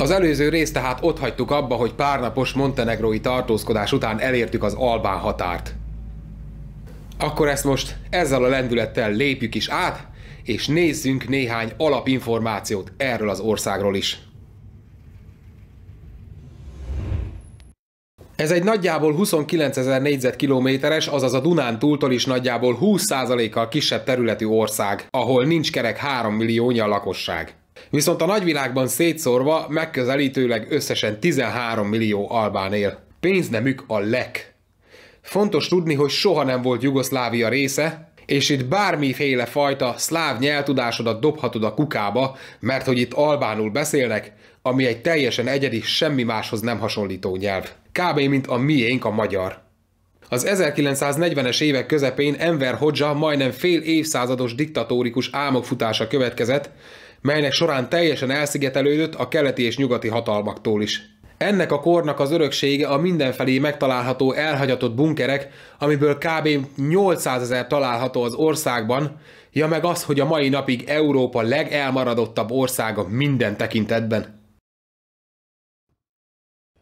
Az előző részt tehát ott hagytuk abba, hogy párnapos montenegrói tartózkodás után elértük az albán határt. Akkor ezt most ezzel a lendülettel lépjük is át, és nézzünk néhány alapinformációt erről az országról is. Ez egy nagyjából 29 ezer négyzetkilométeres, azaz a Dunán túltól is nagyjából 20%-kal kisebb területű ország, ahol nincs kerek 3 milliónya lakosság. Viszont a nagyvilágban szétszórva megközelítőleg összesen 13 millió albán él. Pénznemük a lek. Fontos tudni, hogy soha nem volt Jugoszlávia része, és itt bármiféle fajta szláv nyelvtudásodat dobhatod a kukába, mert hogy itt albánul beszélnek, ami egy teljesen egyedi, semmi máshoz nem hasonlító nyelv. Kb. mint a miénk a magyar. Az 1940-es évek közepén Enver Hodzsa majdnem fél évszázados diktatórikus álmokfutása következett, melynek során teljesen elszigetelődött a keleti és nyugati hatalmaktól is. Ennek a kornak az öröksége a mindenfelé megtalálható elhagyatott bunkerek, amiből kb. 800 ezer található az országban, ja meg az, hogy a mai napig Európa legelmaradottabb országa minden tekintetben.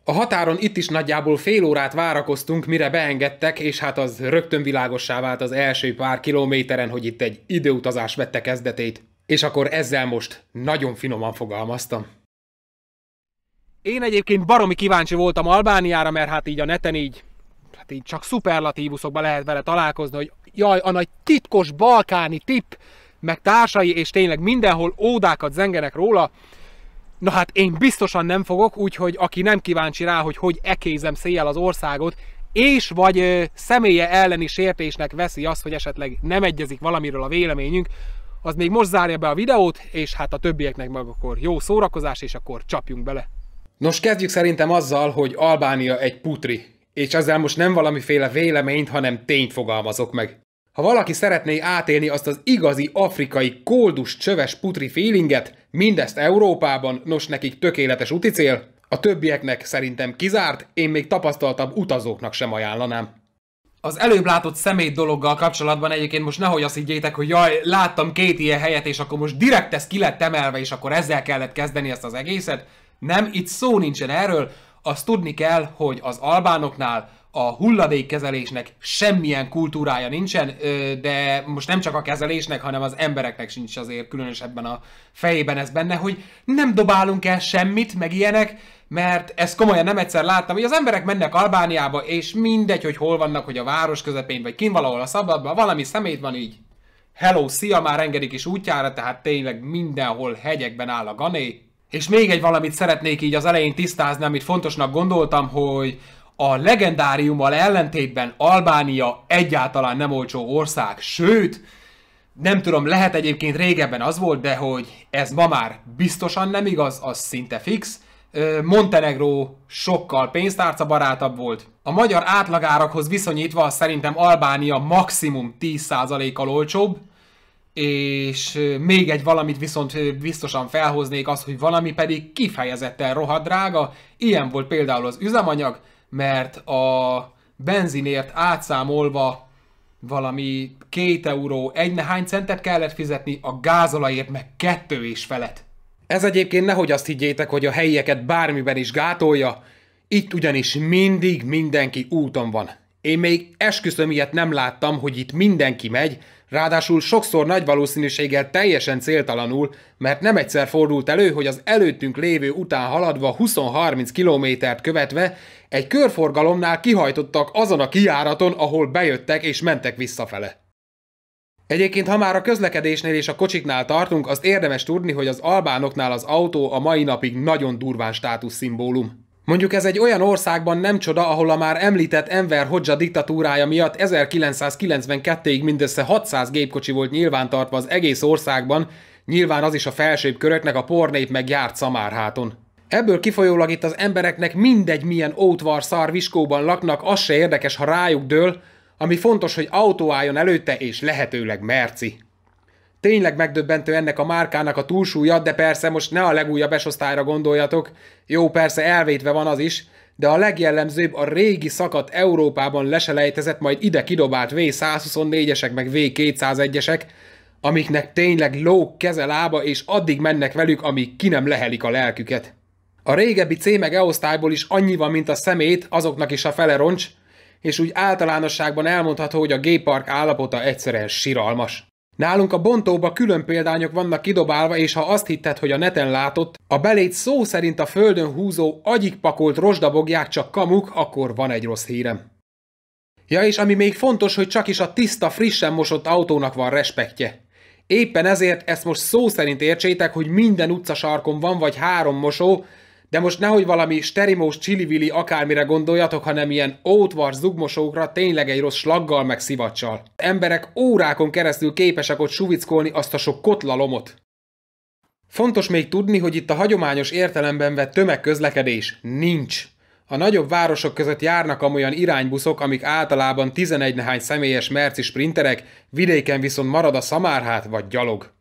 A határon itt is nagyjából fél órát várakoztunk, mire beengedtek, és hát az rögtön világossá vált az első pár kilométeren, hogy itt egy időutazás vette kezdetét. És akkor ezzel most nagyon finoman fogalmaztam. Én egyébként baromi kíváncsi voltam Albániára, mert hát így a neten így, hát így csak szuperlatívuszokban lehet vele találkozni, hogy jaj, a nagy titkos balkáni tip, meg társai, és tényleg mindenhol ódákat zengenek róla. Na hát én biztosan nem fogok, úgyhogy aki nem kíváncsi rá, hogy hogy ekézem széjjel az országot, és vagy ö, személye elleni sértésnek veszi azt, hogy esetleg nem egyezik valamiről a véleményünk, az még most zárja be a videót, és hát a többieknek meg akkor jó szórakozás, és akkor csapjunk bele. Nos, kezdjük szerintem azzal, hogy Albánia egy putri, és ezzel most nem valamiféle véleményt, hanem tényt fogalmazok meg. Ha valaki szeretné átélni azt az igazi afrikai koldus csöves putri feelinget, mindezt Európában, nos nekik tökéletes uticél, a többieknek szerintem kizárt, én még tapasztaltabb utazóknak sem ajánlanám az előbb látott szemét dologgal kapcsolatban egyébként most nehogy azt higgyétek, hogy jaj, láttam két ilyen helyet, és akkor most direkt ez ki lett emelve, és akkor ezzel kellett kezdeni ezt az egészet. Nem, itt szó nincsen erről. Azt tudni kell, hogy az albánoknál a hulladékkezelésnek semmilyen kultúrája nincsen, de most nem csak a kezelésnek, hanem az embereknek sincs azért különösebben a fejében ez benne, hogy nem dobálunk el semmit, meg ilyenek, mert ezt komolyan nem egyszer láttam, hogy az emberek mennek Albániába, és mindegy, hogy hol vannak, hogy a város közepén, vagy kin valahol a szabadban, valami szemét van így. Hello, szia, már engedik is útjára, tehát tényleg mindenhol hegyekben áll a gané, és még egy valamit szeretnék így az elején tisztázni, amit fontosnak gondoltam, hogy a legendáriummal ellentétben Albánia egyáltalán nem olcsó ország, sőt, nem tudom, lehet egyébként régebben az volt, de hogy ez ma már biztosan nem igaz, az szinte fix. Montenegró sokkal pénztárca barátabb volt. A magyar átlagárakhoz viszonyítva szerintem Albánia maximum 10%-kal olcsóbb, és még egy valamit viszont biztosan felhoznék az, hogy valami pedig kifejezetten rohadt drága, ilyen volt például az üzemanyag, mert a benzinért átszámolva valami két euró, egy nehány centet kellett fizetni, a gázolajért meg kettő és felett. Ez egyébként nehogy azt higgyétek, hogy a helyieket bármiben is gátolja, itt ugyanis mindig mindenki úton van. Én még esküszöm ilyet nem láttam, hogy itt mindenki megy, ráadásul sokszor nagy valószínűséggel teljesen céltalanul, mert nem egyszer fordult elő, hogy az előttünk lévő után haladva 20-30 kilométert követve egy körforgalomnál kihajtottak azon a kiáraton, ahol bejöttek és mentek visszafele. Egyébként, ha már a közlekedésnél és a kocsiknál tartunk, azt érdemes tudni, hogy az albánoknál az autó a mai napig nagyon durván státuszszimbólum. Mondjuk ez egy olyan országban nem csoda, ahol a már említett Enver Hodzsa diktatúrája miatt 1992-ig mindössze 600 gépkocsi volt nyilvántartva az egész országban, nyilván az is a felsőbb köröknek a pornép meg járt szamárháton. Ebből kifolyólag itt az embereknek mindegy, milyen ótvar szar viskóban laknak, az se érdekes, ha rájuk dől, ami fontos, hogy autó álljon előtte, és lehetőleg merci. Tényleg megdöbbentő ennek a márkának a túlsúlya, de persze most ne a legújabb esosztályra gondoljatok, jó persze elvétve van az is, de a legjellemzőbb a régi szakadt Európában leselejtezett, majd ide kidobált V124-esek meg V201-esek, amiknek tényleg ló keze lába, és addig mennek velük, amíg ki nem lehelik a lelküket. A régebbi C meg E osztályból is annyi van, mint a szemét, azoknak is a fele roncs, és úgy általánosságban elmondható, hogy a gépark állapota egyszerűen siralmas. Nálunk a bontóba külön példányok vannak kidobálva, és ha azt hitted, hogy a neten látott, a belét szó szerint a földön húzó, agyikpakolt rozsdabogják csak kamuk, akkor van egy rossz hírem. Ja, és ami még fontos, hogy csak is a tiszta, frissen mosott autónak van respektje. Éppen ezért ezt most szó szerint értsétek, hogy minden utcasarkon van vagy három mosó, de most nehogy valami sterimós csili-vili akármire gondoljatok, hanem ilyen ótvar zugmosókra tényleg egy rossz slaggal meg szivacsal. Emberek órákon keresztül képesek ott suvickolni azt a sok kotlalomot. Fontos még tudni, hogy itt a hagyományos értelemben vett tömegközlekedés nincs. A nagyobb városok között járnak amolyan iránybuszok, amik általában 11 nehány személyes merci sprinterek, vidéken viszont marad a szamárhát vagy gyalog.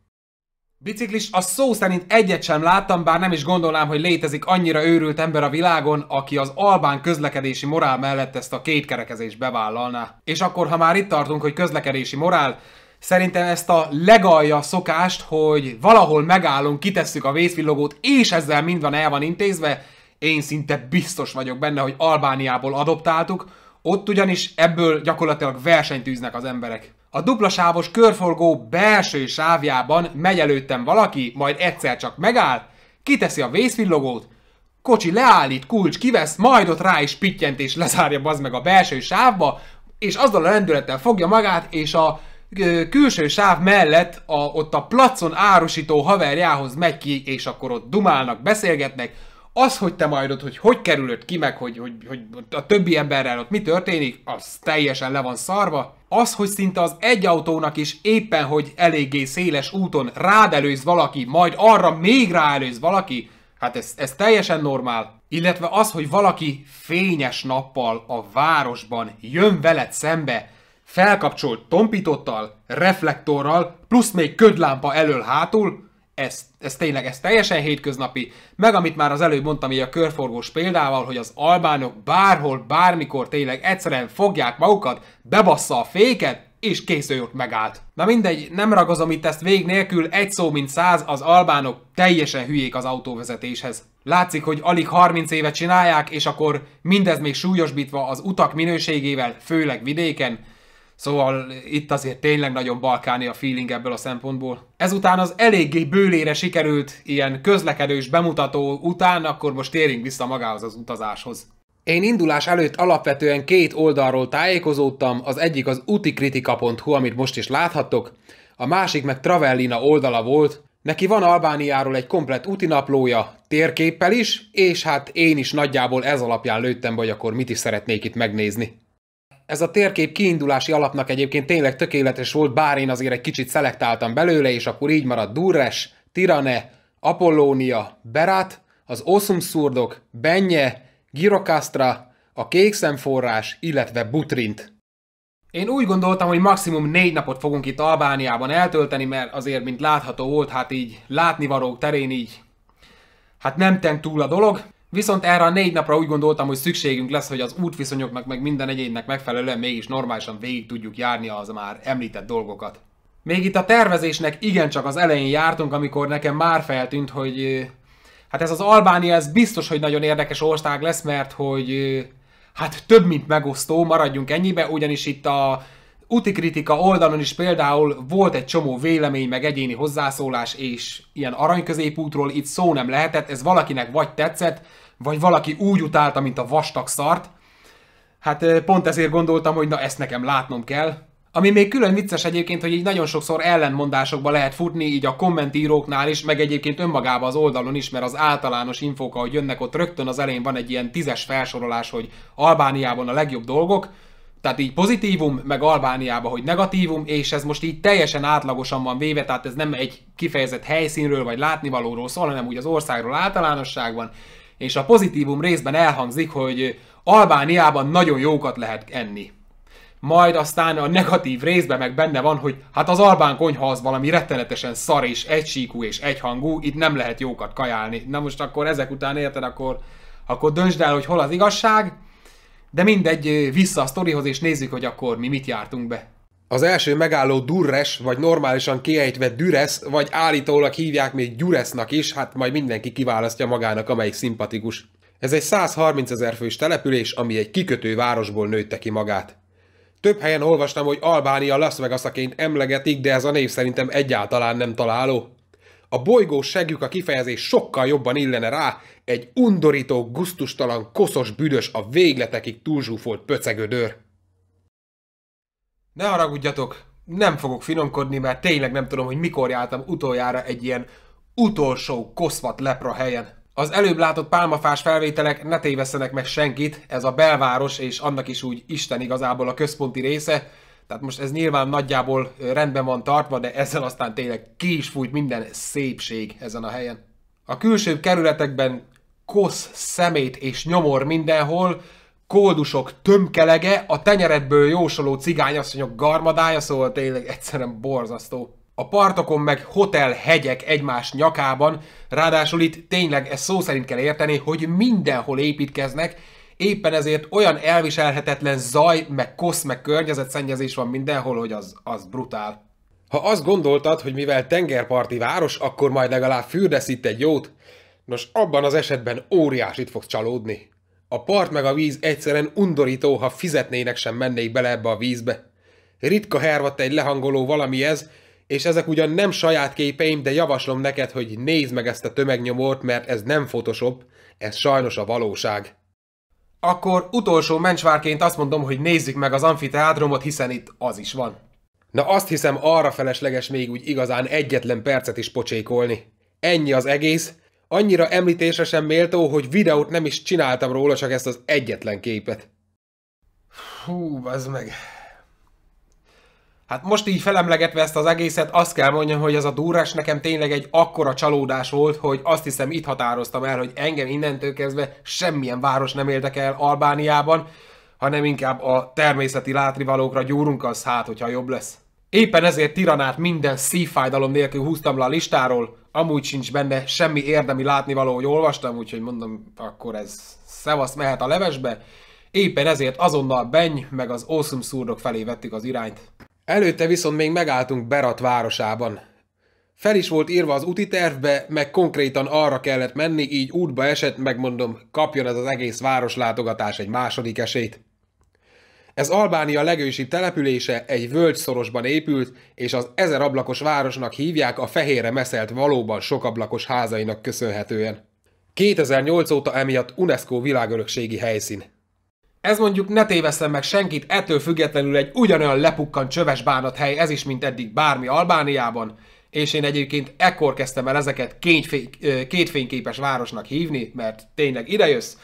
Biciklis, a szó szerint egyet sem láttam, bár nem is gondolnám, hogy létezik annyira őrült ember a világon, aki az albán közlekedési morál mellett ezt a kétkerekezést bevállalná. És akkor, ha már itt tartunk, hogy közlekedési morál, szerintem ezt a legalja szokást, hogy valahol megállunk, kitesszük a vészvillogót, és ezzel mind van el van intézve, én szinte biztos vagyok benne, hogy Albániából adoptáltuk, ott ugyanis ebből gyakorlatilag versenytűznek az emberek. A duplasávos körforgó belső sávjában megy előttem valaki, majd egyszer csak megáll, kiteszi a vészvillogót, kocsi leállít, kulcs kivesz, majd ott rá is pittyent és lezárja bazd meg a belső sávba, és azzal a rendülettel fogja magát, és a külső sáv mellett a, ott a placon árusító haverjához megy ki, és akkor ott dumálnak, beszélgetnek, az, hogy te majd ott, hogy hogy kerülött ki, meg hogy, hogy, hogy a többi emberrel ott mi történik, az teljesen le van szarva. Az, hogy szinte az egy autónak is éppen, hogy eléggé széles úton előz valaki, majd arra még ráelőz valaki, hát ez, ez teljesen normál. Illetve az, hogy valaki fényes nappal a városban jön veled szembe, felkapcsolt tompítottal, reflektorral, plusz még ködlámpa elől hátul, ez, ez tényleg ez teljesen hétköznapi, meg amit már az előbb mondtam így a körforgós példával, hogy az albánok bárhol, bármikor tényleg egyszerűen fogják magukat, bebassza a féket, és kész ott megállt. Na mindegy, nem ragozom itt ezt vég nélkül, egy szó mint száz, az albánok teljesen hülyék az autóvezetéshez. Látszik, hogy alig 30 éve csinálják, és akkor mindez még súlyosbítva az utak minőségével, főleg vidéken, Szóval itt azért tényleg nagyon balkáni a feeling ebből a szempontból. Ezután az eléggé bőlére sikerült ilyen közlekedős bemutató után, akkor most térjünk vissza magához az utazáshoz. Én indulás előtt alapvetően két oldalról tájékozódtam, az egyik az utikritika.hu, amit most is láthattok, a másik meg Travellina oldala volt, Neki van Albániáról egy komplett útinaplója, térképpel is, és hát én is nagyjából ez alapján lőttem, hogy akkor mit is szeretnék itt megnézni ez a térkép kiindulási alapnak egyébként tényleg tökéletes volt, bár én azért egy kicsit szelektáltam belőle, és akkor így maradt Durres, Tirane, Apollónia, Berat, az Oszumszurdok, Benje, Girokastra, a Kékszemforrás, illetve Butrint. Én úgy gondoltam, hogy maximum négy napot fogunk itt Albániában eltölteni, mert azért, mint látható volt, hát így látnivalók terén így, hát nem tent túl a dolog, Viszont erre a négy napra úgy gondoltam, hogy szükségünk lesz, hogy az útviszonyoknak meg minden egyénnek megfelelően mégis normálisan végig tudjuk járni az már említett dolgokat. Még itt a tervezésnek igencsak az elején jártunk, amikor nekem már feltűnt, hogy hát ez az Albánia, ez biztos, hogy nagyon érdekes ország lesz, mert hogy hát több mint megosztó, maradjunk ennyibe, ugyanis itt a Utikritika oldalon is például volt egy csomó vélemény, meg egyéni hozzászólás, és ilyen aranyközépútról itt szó nem lehetett, ez valakinek vagy tetszett, vagy valaki úgy utálta, mint a vastag szart. Hát eh, pont ezért gondoltam, hogy na ezt nekem látnom kell. Ami még külön vicces egyébként, hogy így nagyon sokszor ellenmondásokba lehet futni, így a kommentíróknál is, meg egyébként önmagába az oldalon is, mert az általános infók, ahogy jönnek ott rögtön az elején van egy ilyen tízes felsorolás, hogy Albániában a legjobb dolgok, tehát így pozitívum, meg Albániába, hogy negatívum, és ez most így teljesen átlagosan van véve, tehát ez nem egy kifejezett helyszínről vagy látnivalóról szól, hanem úgy az országról általánosságban. És a pozitívum részben elhangzik, hogy Albániában nagyon jókat lehet enni. Majd aztán a negatív részben meg benne van, hogy hát az albán konyha az valami rettenetesen szar és egysíkú és egyhangú, itt nem lehet jókat kajálni. Na most akkor ezek után érted, akkor, akkor döntsd el, hogy hol az igazság, de mindegy, vissza a sztorihoz, és nézzük, hogy akkor mi mit jártunk be. Az első megálló durres, vagy normálisan kiejtve düres, vagy állítólag hívják még gyuresznak is, hát majd mindenki kiválasztja magának, amelyik szimpatikus. Ez egy 130 ezer fős település, ami egy kikötő városból nőtte ki magát. Több helyen olvastam, hogy Albánia Las Vegasaként emlegetik, de ez a név szerintem egyáltalán nem találó. A bolygó segjük a kifejezés sokkal jobban illene rá, egy undorító, guztustalan, koszos, büdös, a végletekig túlzsúfolt pöcegödőr. Ne haragudjatok, nem fogok finomkodni, mert tényleg nem tudom, hogy mikor jártam utoljára egy ilyen utolsó koszvat lepra helyen. Az előbb látott pálmafás felvételek ne tévesztenek meg senkit, ez a belváros és annak is úgy Isten igazából a központi része, tehát most ez nyilván nagyjából rendben van tartva, de ezzel aztán tényleg ki is fújt minden szépség ezen a helyen. A külső kerületekben kosz, szemét és nyomor mindenhol, koldusok tömkelege, a tenyeredből jósoló cigányasszonyok garmadája, szóval tényleg egyszerűen borzasztó. A partokon meg hotel hegyek egymás nyakában, ráadásul itt tényleg ezt szó szerint kell érteni, hogy mindenhol építkeznek, éppen ezért olyan elviselhetetlen zaj, meg kosz, meg környezetszennyezés van mindenhol, hogy az, az brutál. Ha azt gondoltad, hogy mivel tengerparti város, akkor majd legalább fürdesz itt egy jót, nos abban az esetben óriásit fogsz csalódni. A part meg a víz egyszerűen undorító, ha fizetnének sem mennék bele ebbe a vízbe. Ritka hervadt egy lehangoló valami ez, és ezek ugyan nem saját képeim, de javaslom neked, hogy nézd meg ezt a tömegnyomort, mert ez nem Photoshop, ez sajnos a valóság. Akkor utolsó mencsvárként azt mondom, hogy nézzük meg az amfiteátrumot, hiszen itt az is van. Na azt hiszem arra felesleges még úgy igazán egyetlen percet is pocsékolni. Ennyi az egész, annyira említése sem méltó, hogy videót nem is csináltam róla, csak ezt az egyetlen képet. Hú, az meg. Hát most így felemlegetve ezt az egészet, azt kell mondjam, hogy ez a durás nekem tényleg egy akkora csalódás volt, hogy azt hiszem itt határoztam el, hogy engem innentől kezdve semmilyen város nem éltek el Albániában, hanem inkább a természeti látrivalókra gyúrunk, az hát, hogyha jobb lesz. Éppen ezért Tiranát minden szívfájdalom nélkül húztam le a listáról, amúgy sincs benne semmi érdemi látnivaló, hogy olvastam, úgyhogy mondom, akkor ez szevasz mehet a levesbe. Éppen ezért azonnal Benny meg az Awesome szurdok felé vettük az irányt. Előtte viszont még megálltunk Berat városában. Fel is volt írva az úti tervbe, meg konkrétan arra kellett menni, így útba esett, megmondom, kapjon ez az egész városlátogatás egy második esélyt. Ez Albánia legősi települése egy völgyszorosban épült, és az ezer ablakos városnak hívják a fehérre meszelt valóban sokablakos házainak köszönhetően. 2008 óta emiatt UNESCO világörökségi helyszín. Ez mondjuk ne téveszem meg senkit, ettől függetlenül egy ugyanolyan lepukkan csöves hely, ez is, mint eddig bármi Albániában, és én egyébként ekkor kezdtem el ezeket kétfény, két fényképes városnak hívni, mert tényleg idejössz,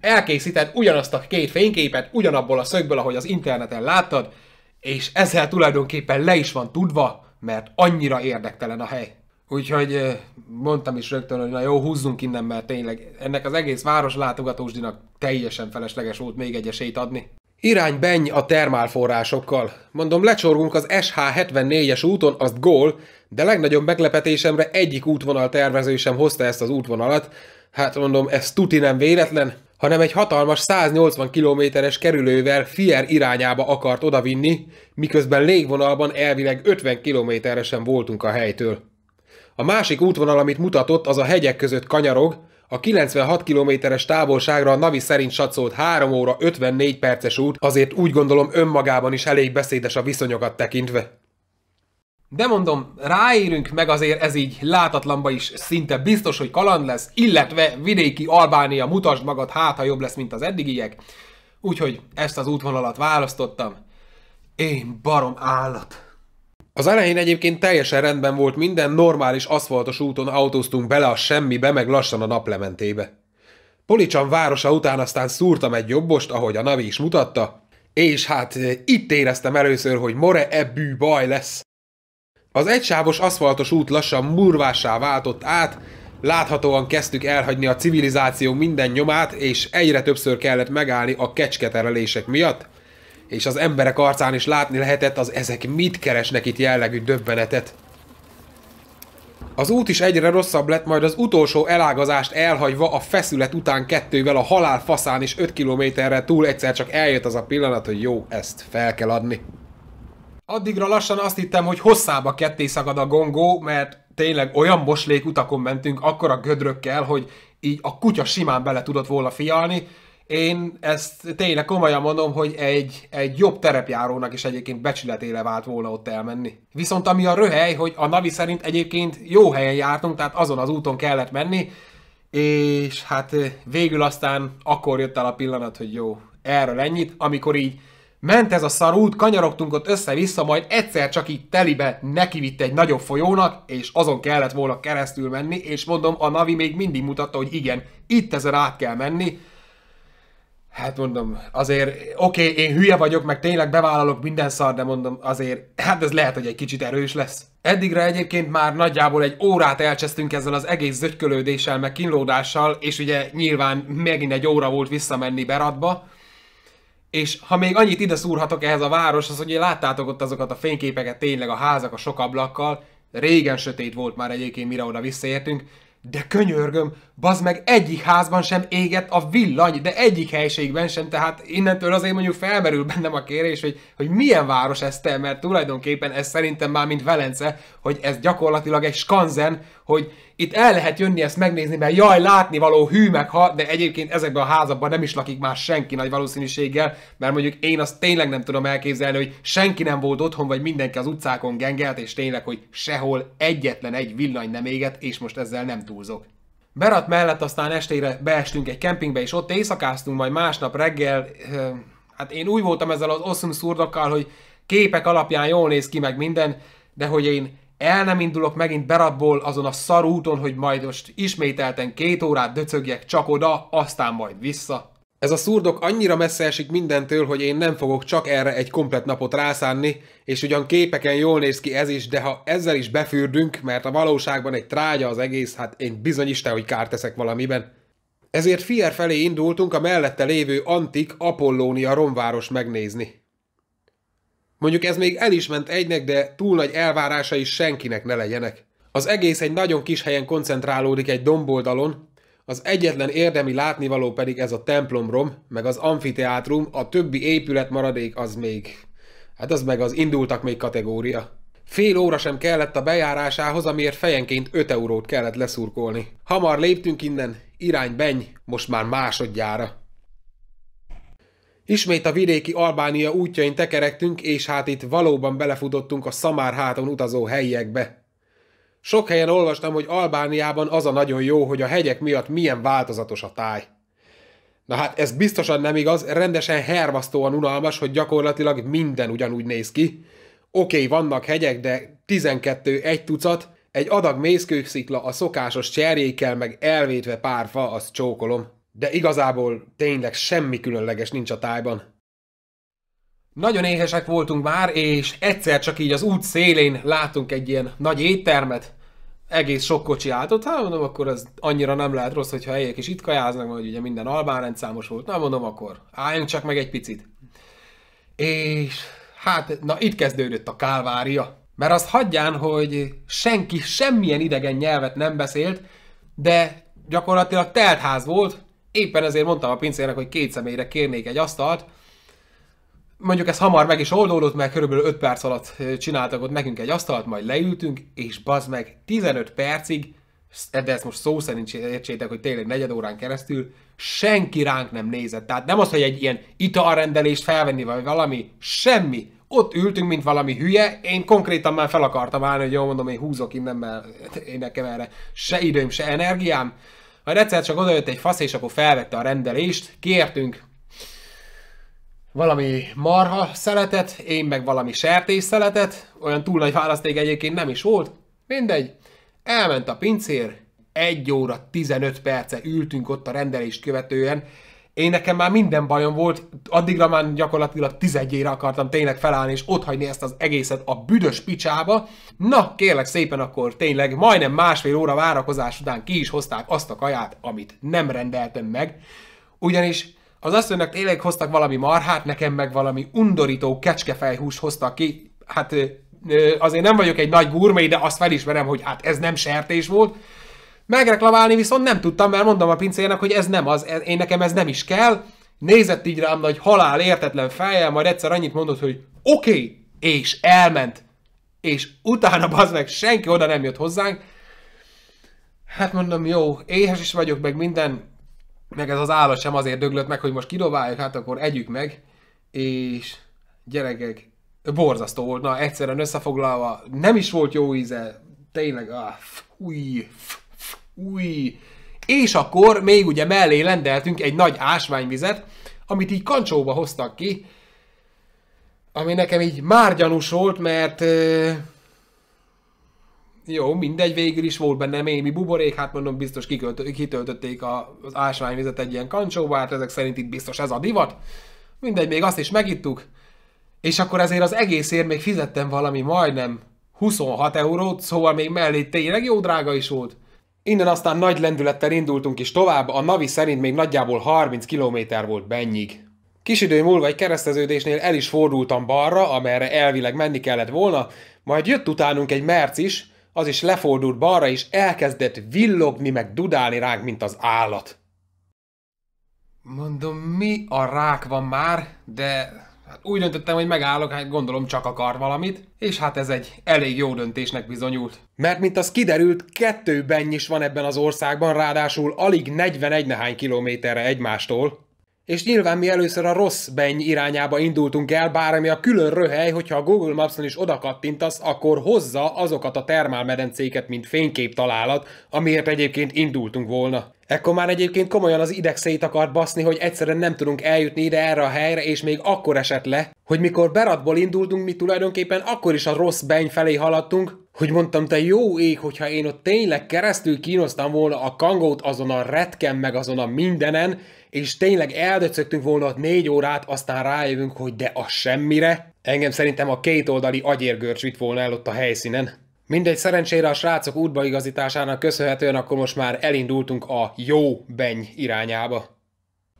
elkészíted ugyanazt a két fényképet, ugyanabból a szögből, ahogy az interneten láttad, és ezzel tulajdonképpen le is van tudva, mert annyira érdektelen a hely. Úgyhogy mondtam is rögtön, hogy na jó, húzzunk innen, mert tényleg ennek az egész város látogatósdinak teljesen felesleges volt még egy esélyt adni. Irány Benny a termálforrásokkal. Mondom, lecsorgunk az SH74-es úton, azt gól, de legnagyobb meglepetésemre egyik útvonal tervező sem hozta ezt az útvonalat. Hát mondom, ez tuti nem véletlen, hanem egy hatalmas 180 km-es kerülővel Fier irányába akart odavinni, miközben légvonalban elvileg 50 km sem voltunk a helytől. A másik útvonal, amit mutatott, az a hegyek között kanyarog, a 96 kilométeres távolságra a Navi szerint satszolt 3 óra 54 perces út, azért úgy gondolom önmagában is elég beszédes a viszonyokat tekintve. De mondom, ráérünk meg azért ez így látatlanba is szinte biztos, hogy kaland lesz, illetve vidéki Albánia mutasd magad, hát ha jobb lesz, mint az eddigiek. Úgyhogy ezt az útvonalat választottam. Én barom állat. Az elején egyébként teljesen rendben volt minden, normális aszfaltos úton autóztunk bele a semmibe, meg lassan a naplementébe. Policsan városa után aztán szúrtam egy jobbost, ahogy a Navi is mutatta, és hát eh, itt éreztem először, hogy more ebbű baj lesz. Az egysávos aszfaltos út lassan murvássá váltott át, láthatóan kezdtük elhagyni a civilizáció minden nyomát, és egyre többször kellett megállni a kecsketerelések miatt, és az emberek arcán is látni lehetett, az ezek mit keresnek itt jellegű döbbenetet. Az út is egyre rosszabb lett, majd az utolsó elágazást elhagyva a feszület után kettővel a halál faszán is 5 kilométerre túl egyszer csak eljött az a pillanat, hogy jó, ezt fel kell adni. Addigra lassan azt hittem, hogy hosszába ketté szagad a gongó, mert tényleg olyan moslék utakon mentünk, akkor a gödrökkel, hogy így a kutya simán bele tudott volna fialni, én ezt tényleg komolyan mondom, hogy egy, egy jobb terepjárónak is egyébként becsületére vált volna ott elmenni. Viszont ami a röhely, hogy a Navi szerint egyébként jó helyen jártunk, tehát azon az úton kellett menni, és hát eh, végül aztán akkor jött el a pillanat, hogy jó, erről ennyit, amikor így ment ez a út, kanyarogtunk ott össze-vissza, majd egyszer csak így telibe nekivitt egy nagyobb folyónak, és azon kellett volna keresztül menni, és mondom, a Navi még mindig mutatta, hogy igen, itt ezen át kell menni, Hát mondom, azért, oké, okay, én hülye vagyok, meg tényleg bevállalok minden szar, de mondom, azért, hát ez lehet, hogy egy kicsit erős lesz. Eddigre egyébként már nagyjából egy órát elcsesztünk ezzel az egész zögykölődéssel, meg kínlódással, és ugye nyilván megint egy óra volt visszamenni Beratba. És ha még annyit ide szúrhatok ehhez a város, az ugye láttátok ott azokat a fényképeket, tényleg a házak a sok ablakkal, régen sötét volt már egyébként, mire oda visszaértünk, de könyörgöm, baz meg egyik házban sem égett a villany, de egyik helységben sem, tehát innentől azért mondjuk felmerül bennem a kérés, hogy, hogy milyen város ez te, mert tulajdonképpen ez szerintem már mint Velence, hogy ez gyakorlatilag egy skanzen, hogy itt el lehet jönni ezt megnézni, mert jaj, látni való hű meg ha, de egyébként ezekben a házakban nem is lakik már senki nagy valószínűséggel, mert mondjuk én azt tényleg nem tudom elképzelni, hogy senki nem volt otthon, vagy mindenki az utcákon gengelt, és tényleg, hogy sehol egyetlen egy villany nem éget, és most ezzel nem túlzok. Berat mellett aztán estére beestünk egy kempingbe, és ott éjszakáztunk, majd másnap reggel, hát én úgy voltam ezzel az oszum szurdokkal, hogy képek alapján jól néz ki meg minden, de hogy én el nem indulok megint berabból azon a szarúton, hogy majd most ismételten két órát döcögjek csak oda, aztán majd vissza. Ez a szurdok annyira messze esik mindentől, hogy én nem fogok csak erre egy komplet napot rászánni, és ugyan képeken jól néz ki ez is, de ha ezzel is befürdünk, mert a valóságban egy trágya az egész, hát én bizony Isten, hogy kárt teszek valamiben. Ezért Fier felé indultunk a mellette lévő antik Apollónia romváros megnézni. Mondjuk ez még el is ment egynek, de túl nagy elvárásai senkinek ne legyenek. Az egész egy nagyon kis helyen koncentrálódik egy domboldalon, az egyetlen érdemi látnivaló pedig ez a templomrom, meg az amfiteátrum, a többi épület maradék az még... Hát az meg az indultak még kategória. Fél óra sem kellett a bejárásához, amiért fejenként 5 eurót kellett leszurkolni. Hamar léptünk innen, irány Beny, most már másodjára. Ismét a vidéki Albánia útjain tekerektünk, és hát itt valóban belefutottunk a szamár háton utazó helyiekbe. Sok helyen olvastam, hogy Albániában az a nagyon jó, hogy a hegyek miatt milyen változatos a táj. Na hát ez biztosan nem igaz, rendesen hervasztóan unalmas, hogy gyakorlatilag minden ugyanúgy néz ki. Oké, okay, vannak hegyek, de 12 egy tucat, egy adag mészkőszikla a szokásos cserjékkel meg elvétve pár fa, azt csókolom de igazából tényleg semmi különleges nincs a tájban. Nagyon éhesek voltunk már, és egyszer csak így az út szélén látunk egy ilyen nagy éttermet, egész sok kocsi állt ott, hát mondom, akkor az annyira nem lehet rossz, hogyha helyek is itt kajáznak, mert ugye minden albán rendszámos volt, na mondom, akkor álljunk csak meg egy picit. És hát, na itt kezdődött a kálvária. Mert azt hagyján, hogy senki semmilyen idegen nyelvet nem beszélt, de gyakorlatilag teltház volt, éppen ezért mondtam a pincérnek, hogy két személyre kérnék egy asztalt, mondjuk ez hamar meg is oldódott, mert körülbelül 5 perc alatt csináltak ott nekünk egy asztalt, majd leültünk, és bazd meg 15 percig, de ezt most szó szerint értsétek, hogy tényleg negyed órán keresztül, senki ránk nem nézett. Tehát nem az, hogy egy ilyen italrendelést felvenni, vagy valami, semmi. Ott ültünk, mint valami hülye, én konkrétan már fel akartam állni, hogy jól mondom, én húzok innen, mert én nekem erre se időm, se energiám. Majd egyszer csak odajött egy fasz, és akkor felvette a rendelést, kértünk valami marha szeletet, én meg valami sertés szeletet, olyan túl nagy választék egyébként nem is volt, mindegy. Elment a pincér, 1 óra 15 perce ültünk ott a rendelést követően, én nekem már minden bajom volt, addigra már gyakorlatilag tizedjére akartam tényleg felállni, és ott hagyni ezt az egészet a büdös picsába. Na, kérlek szépen akkor tényleg majdnem másfél óra várakozás után ki is hozták azt a kaját, amit nem rendeltem meg. Ugyanis az asszonynak tényleg hoztak valami marhát, nekem meg valami undorító kecskefejhús hoztak ki. Hát azért nem vagyok egy nagy gurmé, de azt felismerem, hogy hát ez nem sertés volt. Megreklamálni viszont nem tudtam, mert mondom a pincének, hogy ez nem az, én nekem ez nem is kell. Nézett így rám nagy halál értetlen fejjel, majd egyszer annyit mondott, hogy oké, okay, és elment. És utána bazd meg, senki oda nem jött hozzánk. Hát mondom, jó, éhes is vagyok, meg minden, meg ez az állat sem azért döglött meg, hogy most kidobáljuk, hát akkor együk meg. És gyerekek, borzasztó volt, na egyszerűen összefoglalva, nem is volt jó íze, tényleg, ah, fúj, fúj új. És akkor még ugye mellé lendeltünk egy nagy ásványvizet, amit így kancsóba hoztak ki, ami nekem így már gyanús volt, mert euh, jó, mindegy, végül is volt benne némi buborék, hát mondom, biztos kitöltötték a, az ásványvizet egy ilyen kancsóba, hát ezek szerint itt biztos ez a divat. Mindegy, még azt is megittuk, és akkor ezért az egészért még fizettem valami majdnem 26 eurót, szóval még mellé tényleg jó drága is volt. Innen aztán nagy lendülettel indultunk is tovább, a Navi szerint még nagyjából 30 km volt bennyig. Kis idő múlva egy kereszteződésnél el is fordultam balra, amerre elvileg menni kellett volna, majd jött utánunk egy merc is, az is lefordult balra, és elkezdett villogni meg dudálni ránk, mint az állat. Mondom, mi a rák van már, de Hát úgy döntöttem, hogy megállok, hát gondolom csak akar valamit, és hát ez egy elég jó döntésnek bizonyult. Mert mint az kiderült, kettő is van ebben az országban, ráadásul alig 41 nehány kilométerre egymástól. És nyilván mi először a rossz benny irányába indultunk el, bár ami a külön röhely, hogyha a Google Maps-on is oda kattintasz, akkor hozza azokat a termálmedencéket, mint fénykép találat, amiért egyébként indultunk volna. Ekkor már egyébként komolyan az idegszeit akart baszni, hogy egyszerűen nem tudunk eljutni ide erre a helyre, és még akkor esett le, hogy mikor Beratból indultunk, mi tulajdonképpen akkor is a rossz beny felé haladtunk, hogy mondtam, te jó ég, hogyha én ott tényleg keresztül kínoztam volna a kangót azon a retken, meg azon a mindenen, és tényleg eldöcögtünk volna ott négy órát, aztán rájövünk, hogy de a semmire. Engem szerintem a kétoldali agyérgörcs vitt volna el ott a helyszínen. Mindegy, szerencsére a srácok útbaigazításának köszönhetően akkor most már elindultunk a jó beny irányába.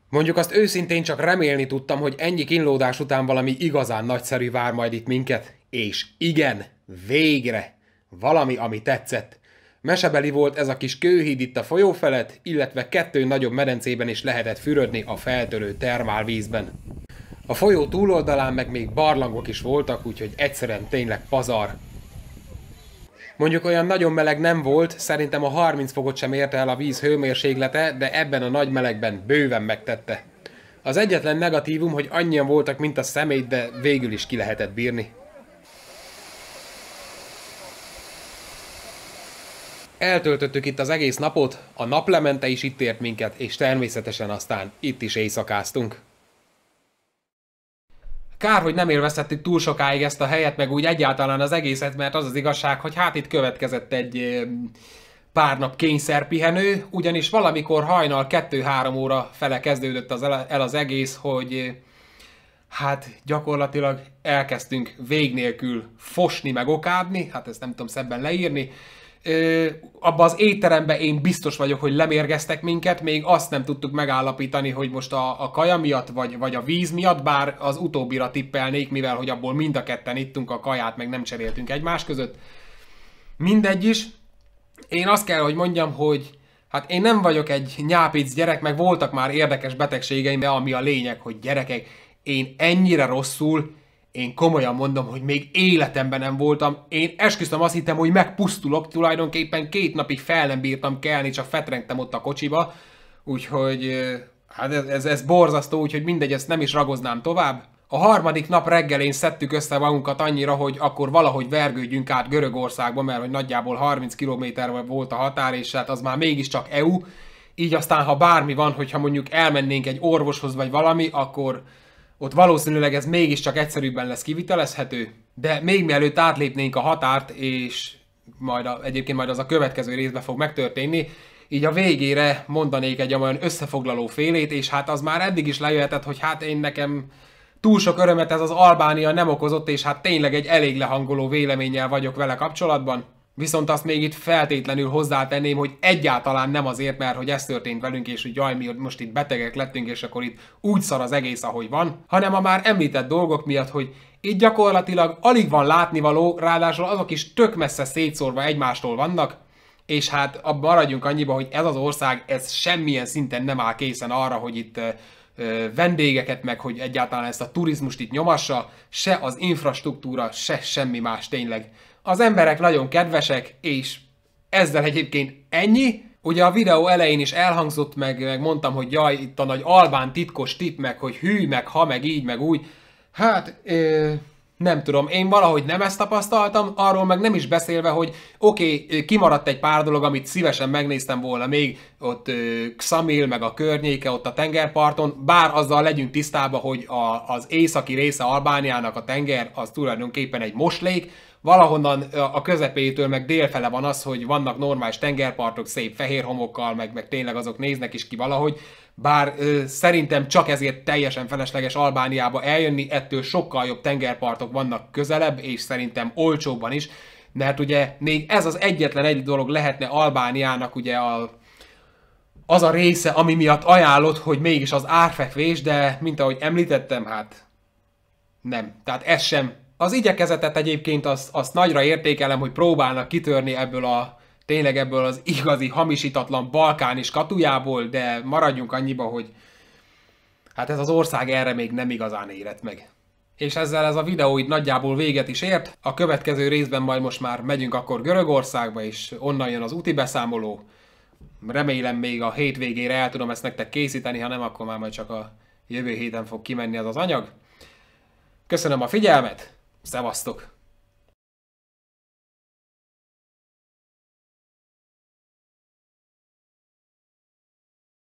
Mondjuk azt őszintén csak remélni tudtam, hogy ennyi kínlódás után valami igazán nagyszerű vár majd itt minket. És igen, végre! Valami, ami tetszett. Mesebeli volt ez a kis kőhíd itt a folyó felett, illetve kettő nagyobb medencében is lehetett fürödni a feltörő termálvízben. A folyó túloldalán meg még barlangok is voltak, úgyhogy egyszerűen tényleg pazar. Mondjuk olyan nagyon meleg nem volt, szerintem a 30 fokot sem érte el a víz hőmérséklete, de ebben a nagy melegben bőven megtette. Az egyetlen negatívum, hogy annyian voltak, mint a szemét, de végül is ki lehetett bírni. Eltöltöttük itt az egész napot, a naplemente is itt ért minket, és természetesen aztán itt is éjszakáztunk. Kár, hogy nem élvezhettük túl sokáig ezt a helyet, meg úgy egyáltalán az egészet, mert az az igazság, hogy hát itt következett egy pár nap kényszerpihenő, ugyanis valamikor hajnal 2-3 óra fele kezdődött az el, el az egész, hogy hát gyakorlatilag elkezdtünk vég nélkül fosni, meg okádni, hát ezt nem tudom szebben leírni, abban az étterembe én biztos vagyok, hogy lemérgeztek minket, még azt nem tudtuk megállapítani, hogy most a, a kaja miatt, vagy, vagy a víz miatt, bár az utóbbira tippelnék, mivel hogy abból mind a ketten ittunk a kaját, meg nem cseréltünk egymás között. Mindegy is. Én azt kell, hogy mondjam, hogy hát én nem vagyok egy nyápic gyerek, meg voltak már érdekes betegségeim, de ami a lényeg, hogy gyerekek, én ennyire rosszul én komolyan mondom, hogy még életemben nem voltam, én esküszöm, azt hittem, hogy megpusztulok, tulajdonképpen két napig fel nem bírtam kelni, csak fetrengtem ott a kocsiba, úgyhogy hát ez, ez, ez borzasztó, úgyhogy mindegy, ezt nem is ragoznám tovább. A harmadik nap reggelén szedtük össze magunkat annyira, hogy akkor valahogy vergődjünk át Görögországba, mert hogy nagyjából 30 km volt a határ, és hát az már mégiscsak EU, így aztán ha bármi van, hogyha mondjuk elmennénk egy orvoshoz vagy valami, akkor ott valószínűleg ez mégiscsak egyszerűbben lesz kivitelezhető, de még mielőtt átlépnénk a határt, és majd a, egyébként majd az a következő részben fog megtörténni, így a végére mondanék egy olyan összefoglaló félét, és hát az már eddig is lejöhetett, hogy hát én nekem túl sok örömet ez az Albánia nem okozott, és hát tényleg egy elég lehangoló véleménnyel vagyok vele kapcsolatban. Viszont azt még itt feltétlenül hozzátenném, hogy egyáltalán nem azért, mert hogy ez történt velünk, és hogy jaj, mi most itt betegek lettünk, és akkor itt úgy szar az egész, ahogy van, hanem a már említett dolgok miatt, hogy itt gyakorlatilag alig van látnivaló, ráadásul azok is tök messze szétszórva egymástól vannak, és hát abban maradjunk annyiba, hogy ez az ország, ez semmilyen szinten nem áll készen arra, hogy itt vendégeket, meg hogy egyáltalán ezt a turizmust itt nyomassa, se az infrastruktúra, se semmi más tényleg. Az emberek nagyon kedvesek, és ezzel egyébként ennyi. Ugye a videó elején is elhangzott, meg, meg mondtam, hogy jaj, itt a nagy albán titkos tip, meg hogy hű, meg ha, meg így, meg úgy. Hát, ö, nem tudom, én valahogy nem ezt tapasztaltam, arról meg nem is beszélve, hogy oké, okay, kimaradt egy pár dolog, amit szívesen megnéztem volna még, ott ö, Xamil, meg a környéke, ott a tengerparton, bár azzal legyünk tisztában, hogy a, az északi része Albániának a tenger, az tulajdonképpen egy moslék, valahonnan a közepétől meg délfele van az, hogy vannak normális tengerpartok szép fehér homokkal, meg, meg tényleg azok néznek is ki valahogy, bár ö, szerintem csak ezért teljesen felesleges Albániába eljönni, ettől sokkal jobb tengerpartok vannak közelebb, és szerintem olcsóbban is, mert hát ugye még ez az egyetlen egy dolog lehetne Albániának ugye a az a része, ami miatt ajánlott, hogy mégis az árfekvés, de mint ahogy említettem, hát nem. Tehát ez sem az igyekezetet egyébként azt, azt nagyra értékelem, hogy próbálnak kitörni ebből a tényleg ebből az igazi, hamisítatlan balkán is katujából, de maradjunk annyiba, hogy hát ez az ország erre még nem igazán érett meg. És ezzel ez a videó itt nagyjából véget is ért. A következő részben majd most már megyünk akkor Görögországba, és onnan jön az úti beszámoló. Remélem még a hétvégére el tudom ezt nektek készíteni, ha nem, akkor már majd csak a jövő héten fog kimenni ez az anyag. Köszönöm a figyelmet! Szevasztok!